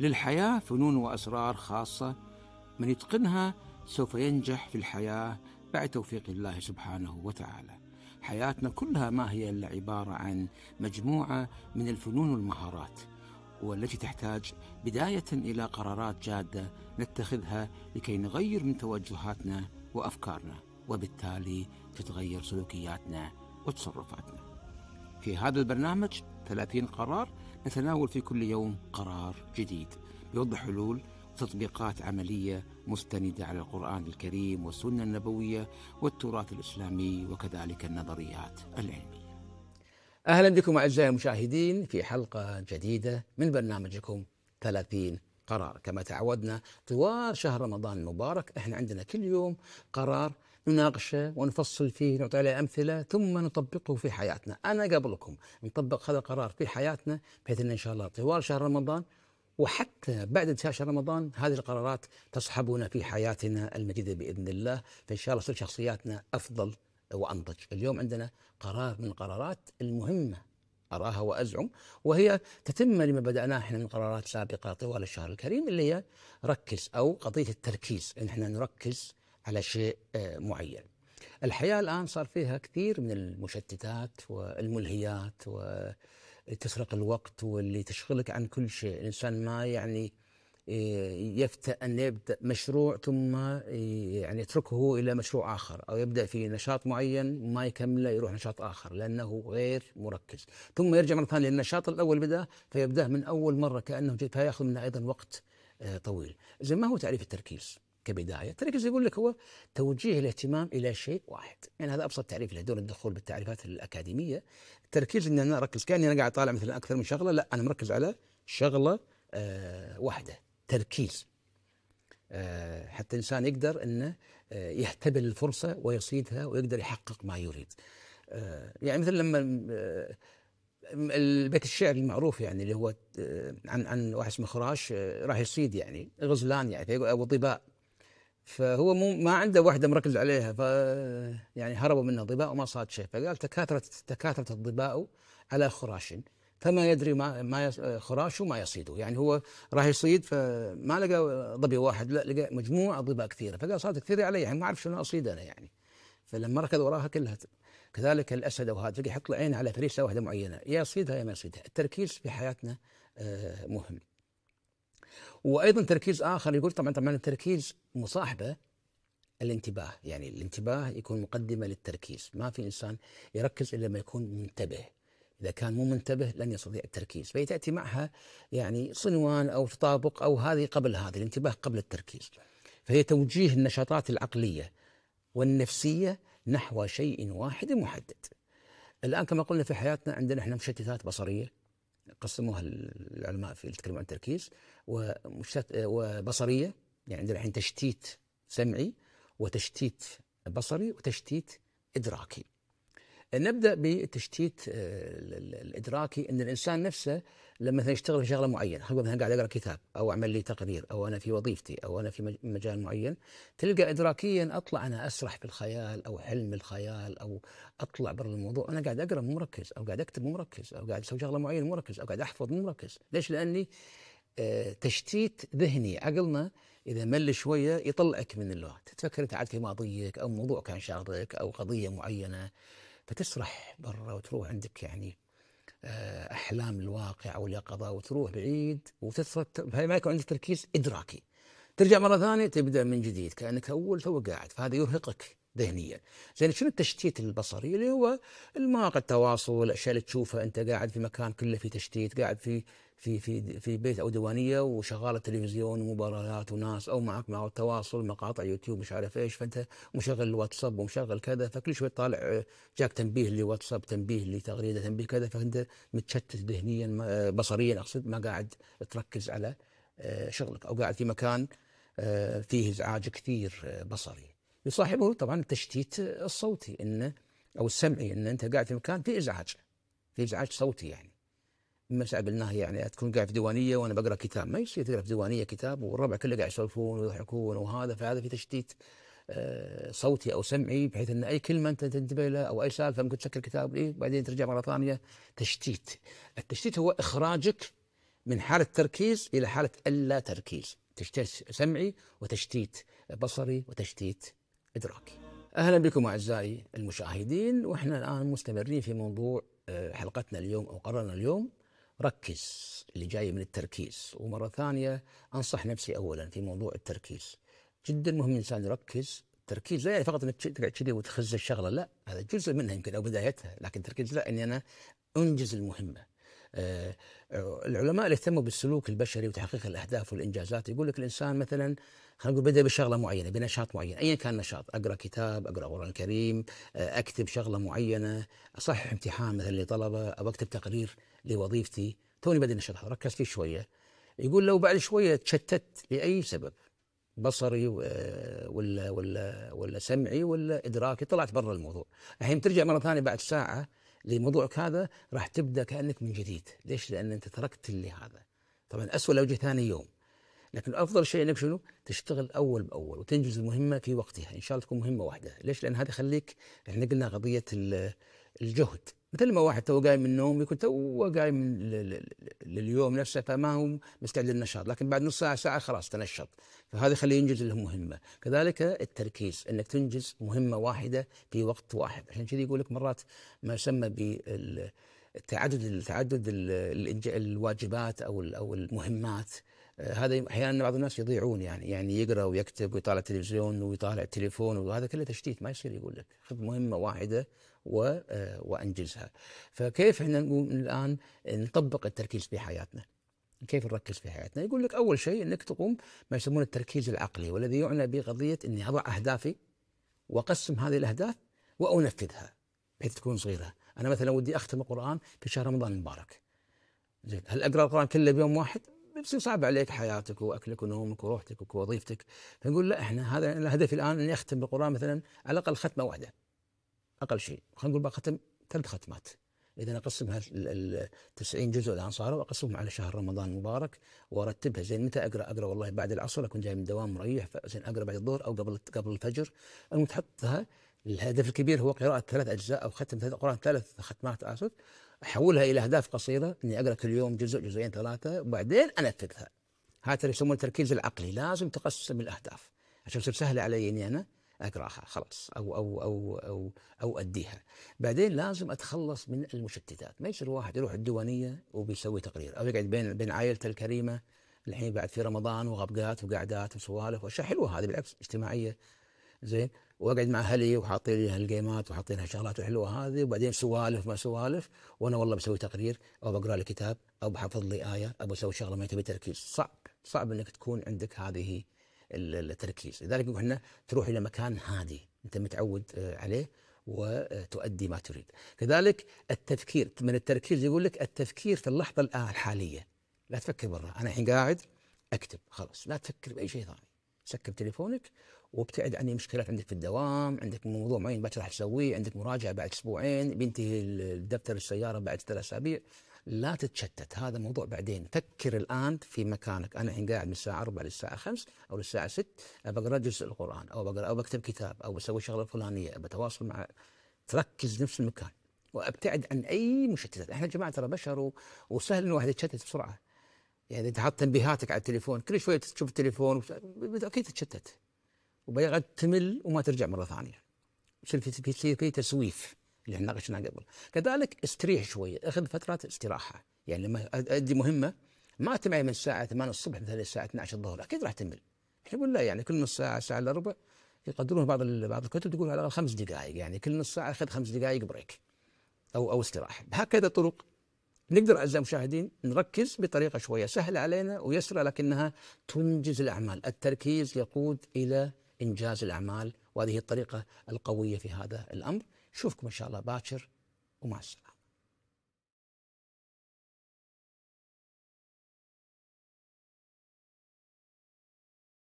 للحياة فنون وأسرار خاصة من يتقنها سوف ينجح في الحياة بعد توفيق الله سبحانه وتعالى حياتنا كلها ما هي إلا عبارة عن مجموعة من الفنون والمهارات والتي تحتاج بداية إلى قرارات جادة نتخذها لكي نغير من توجهاتنا وأفكارنا وبالتالي تتغير سلوكياتنا وتصرفاتنا في هذا البرنامج 30 قرار نتناول في كل يوم قرار جديد يوضح حلول وتطبيقات عملية مستندة على القرآن الكريم والسنة النبوية والتراث الإسلامي وكذلك النظريات العلمية أهلا بكم أعزائي المشاهدين في حلقة جديدة من برنامجكم 30 قرار كما تعودنا طوال شهر رمضان المبارك احنا عندنا كل يوم قرار نناقشه ونفصل فيه نعطي عليه أمثلة ثم نطبقه في حياتنا أنا قبلكم نطبق هذا القرار في حياتنا بحيث أن إن شاء الله طوال شهر رمضان وحتى بعد انتهاء شهر رمضان هذه القرارات تصحبنا في حياتنا المجيدة بإذن الله فإن شاء الله تصير شخصياتنا أفضل وأنضج اليوم عندنا قرار من القرارات المهمة أراها وأزعم وهي تتم لما بدأناه إحنا من قرارات سابقة طوال الشهر الكريم اللي هي ركز أو قضية التركيز إن إحنا نركز على شيء آه، معين الحياة الآن صار فيها كثير من المشتتات والملهيات وتسرق الوقت واللي تشغلك عن كل شيء الإنسان ما يعني إيه، يفت أن يبدأ مشروع ثم إيه، يعني يتركه إلى مشروع آخر أو يبدأ في نشاط معين ما يكمله يروح نشاط آخر لأنه غير مركز ثم يرجع مرة ثانية للنشاط الأول بدأ فيبدأ من أول مرة كأنه جديد فيأخذ منه أيضا وقت إيه، طويل زي ما هو تعريف التركيز كبداية التركيز يقول لك هو توجيه الاهتمام إلى شيء واحد يعني هذا أبسط تعريف له دون الدخول بالتعريفات الأكاديمية التركيز أن أنا أركز كأني أنا قاعد طالع مثلا أكثر من شغلة لا أنا مركز على شغلة واحدة التركيز آه، حتى الانسان يقدر انه آه، يهتبل الفرصه ويصيدها ويقدر يحقق ما يريد. آه، يعني مثل لما البيت الشعر المعروف يعني اللي هو عن عن واحد اسمه خراش راح يصيد يعني غزلان يعني او ضباء فهو مو ما عنده واحده مركز عليها ف يعني هربوا منه ضباء وما صاد شيء فقال تكاثرت تكاثرت الضباء على خراش فما يدري ما ما خراش ما يصيده يعني هو راح يصيد فما لقى ظبي واحد لا لقى مجموعه ظباء كثيره فقال صارت كثيره علي يعني ما اعرف شنو اصيد انا يعني فلما ركض وراها كلها كذلك الاسد او هذا يحط العين على فريسه واحده معينه يا يصيدها يا ما يصيدها التركيز في حياتنا آه، مهم وايضا تركيز اخر يقول طبعا طبعا التركيز مصاحبه الانتباه يعني الانتباه يكون مقدمه للتركيز ما في انسان يركز الا لما يكون منتبه إذا كان مو منتبه لن يستطيع التركيز فهي تأتي معها يعني صنوان أو تطابق أو هذه قبل هذه الانتباه قبل التركيز فهي توجيه النشاطات العقلية والنفسية نحو شيء واحد محدد الآن كما قلنا في حياتنا عندنا احنا مشتتات بصرية قسموها العلماء في يتكلمون عن التركيز ومشتت وبصرية يعني عندنا الحين تشتيت سمعي وتشتيت بصري وتشتيت إدراكي نبدا بالتشتيت آه، الادراكي ان الانسان نفسه لما مثلا يشتغل في شغله معينه، خلينا مثلا قاعد اقرا كتاب او اعمل لي تقرير او انا في وظيفتي او انا في مجال معين، تلقى ادراكيا اطلع انا اسرح في الخيال او حلم الخيال او اطلع برا الموضوع، انا قاعد اقرا مو مركز او قاعد اكتب مو مركز او قاعد اسوي شغله معينه مو مركز او قاعد احفظ مو مركز، ليش؟ لاني آه، تشتيت ذهني عقلنا اذا مل شويه يطلعك من اللغه، تتفكر انت عاد في ماضيك او موضوع كان شاغلك او قضيه معينه فتسرح برا وتروح عندك يعني آه، احلام الواقع واليقظه وتروح بعيد وتسرح ما يكون عندك تركيز ادراكي ترجع مره ثانيه تبدا من جديد كانك اول تو قاعد فهذا يرهقك ذهنيا زين شنو التشتيت البصري اللي هو المواقع التواصل والاشياء اللي تشوفها انت قاعد في مكان كله في تشتيت قاعد في في في في بيت او ديوانيه وشغاله تلفزيون ومباريات وناس او معك مع التواصل مقاطع يوتيوب مش عارف ايش فانت مشغل الواتساب ومشغل كذا فكل شوي طالع آه، جاك تنبيه لواتساب تنبيه لتغريده تنبيه كذا فانت متشتت ذهنيا آه، بصريا اقصد ما قاعد تركز على آه، شغلك او قاعد في مكان فيه ازعاج كثير بصري يصاحبه طبعا التشتيت الصوتي ان او السمعي ان انت قاعد في مكان في ازعاج في ازعاج صوتي يعني اما قلناها يعني تكون قاعد في ديوانيه وانا بقرا كتاب ما يصير تقرا في ديوانيه كتاب والربع كله قاعد يسولفون ويضحكون وهذا فهذا في تشتيت آه، صوتي او سمعي بحيث ان اي كلمه انت تنتبه لها او اي سالفه ممكن تسكر كتاب إيه بعدين ترجع مره ثانيه تشتيت التشتيت هو اخراجك من حاله تركيز الى حاله اللا تركيز تشتيت سمعي وتشتيت بصري وتشتيت إدراكي أهلا بكم أعزائي المشاهدين وإحنا الآن مستمرين في موضوع آه، حلقتنا اليوم أو قررنا اليوم ركز اللي جاي من التركيز ومرة ثانية أنصح نفسي أولا في موضوع التركيز جدا مهم الإنسان يركز التركيز لا يعني فقط انك تقعد كذي وتخز الشغله لا هذا جزء منها يمكن او بدايتها لكن التركيز لا اني انا انجز المهمه آه، العلماء اللي اهتموا بالسلوك البشري وتحقيق الاهداف والانجازات يقول لك الانسان مثلا خلينا نقول بدا بشغله معينه بنشاط معين ايا كان نشاط اقرا كتاب اقرا قران كريم آه، اكتب شغله معينه اصحح امتحان مثلا لطلبه او اكتب تقرير لوظيفتي توني بدا النشاط هذا ركز فيه شويه يقول لو بعد شويه تشتت لاي سبب بصري ولا آه، ولا ولا سمعي ولا ادراكي طلعت برا الموضوع الحين ترجع مره ثانيه بعد ساعه لموضوعك هذا راح تبدا كانك من جديد ليش لان انت تركت اللي هذا طبعا اسوء لو جه ثاني يوم لكن افضل شيء انك شنو تشتغل اول باول وتنجز المهمه في وقتها ان شاء الله تكون مهمه واحده ليش لان هذا يخليك احنا قلنا قضيه الجهد مثل ما واحد تو قايم من النوم يكون تو قايم لليوم نفسه فما هو مستعد للنشاط لكن بعد نص ساعه ساعه خلاص تنشط فهذا يخليه ينجز المهمه كذلك التركيز انك تنجز مهمه واحده في وقت واحد عشان كذا يقول لك مرات ما يسمى بالتعدد التعدد الواجبات او او المهمات آه، هذا احيانا بعض الناس يضيعون يعني يعني يقرا ويكتب ويطالع تلفزيون ويطالع التليفون وهذا كله تشتيت ما يصير يقول لك خذ مهمه واحده و... آه، وانجزها فكيف احنا نقول الان نطبق التركيز في حياتنا كيف نركز في حياتنا يقول لك اول شيء انك تقوم ما يسمونه التركيز العقلي والذي يعنى بقضيه اني اضع اهدافي واقسم هذه الاهداف وانفذها بحيث تكون صغيره انا مثلا ودي اختم القران في شهر رمضان المبارك زين هل اقرا القران كله بيوم واحد بتصير صعب عليك حياتك واكلك ونومك وروحتك ووظيفتك فنقول لا احنا هذا الهدف الان اني اختم بالقران مثلا على الاقل ختمه واحده اقل شيء خلينا نقول بختم ثلاث ختمات اذا اقسمها ال 90 جزء الان صاروا اقسمهم على شهر رمضان المبارك وارتبها زين متى اقرا اقرا والله بعد العصر اكون جاي من الدوام مريح زين اقرا بعد الظهر او قبل قبل الفجر المهم تحطها الهدف الكبير هو قراءة ثلاث أجزاء أو ختم ثلاث قرآن ثلاث ختمات آسف احولها الى اهداف قصيره اني اقرا كل يوم جزء جزئين ثلاثه وبعدين انفذها هذا اللي يسمونه التركيز العقلي لازم تقسم الاهداف عشان تصير سهله علي اني انا اقراها خلاص او او او او او اديها بعدين لازم اتخلص من المشتتات ما يصير واحد يروح الديوانيه وبيسوي تقرير او يقعد بين بين عائلته الكريمه الحين بعد في رمضان وغبقات وقعدات وسوالف واشياء حلوه هذه بالعكس اجتماعيه زين واقعد مع اهلي وحاطين لي هالجيمات وحاطين هالشغلات الحلوه هذه وبعدين سوالف ما سوالف وانا والله بسوي تقرير او بقرا لي كتاب او بحفظ لي ايه او بسوي شغله ما تبي تركيز صعب صعب انك تكون عندك هذه التركيز لذلك احنا تروح الى مكان هادي انت متعود آه، عليه وتؤدي ما تريد كذلك التفكير من التركيز يقول لك التفكير في اللحظه الحاليه لا تفكر برا انا الحين قاعد اكتب خلاص لا تفكر باي شيء ثاني سكر تليفونك وابتعد عن مشكلات عندك في الدوام عندك موضوع معين باكر راح تسويه عندك مراجعه بعد اسبوعين بينتهي الدفتر السياره بعد ثلاث اسابيع لا تتشتت هذا موضوع بعدين فكر الان في مكانك انا الحين قاعد من الساعه 4 للساعه 5 او للساعه 6 بقرا جزء القران او بقرا او بكتب كتاب او بسوي شغله فلانيه بتواصل مع تركز نفس المكان وابتعد عن اي مشتتات احنا يا جماعه ترى بشر و... وسهل ان الواحد يتشتت بسرعه يعني اذا حاط تنبيهاتك على التليفون كل شويه تشوف التليفون اكيد تتشتت وبدات تمل وما ترجع مره ثانيه في في في تسويف اللي احنا ناقشناه قبل كذلك استريح شويه اخذ فترات استراحه يعني لما ادي مهمه ما تمعي من الساعه 8 الصبح مثلا الساعه 12 الظهر اكيد راح تمل احنا لا يعني كل نص ساعه ساعه الا ربع يقدرون بعض بعض الكتب تقول على الاقل خمس دقائق يعني كل نص ساعه خذ خمس دقائق بريك او او استراحه هكذا طرق نقدر اعزائي المشاهدين نركز بطريقه شويه سهله علينا ويسرى لكنها تنجز الاعمال، التركيز يقود الى إنجاز الأعمال وهذه الطريقة القوية في هذا الأمر اشوفكم إن شاء الله باكر ومع السلامة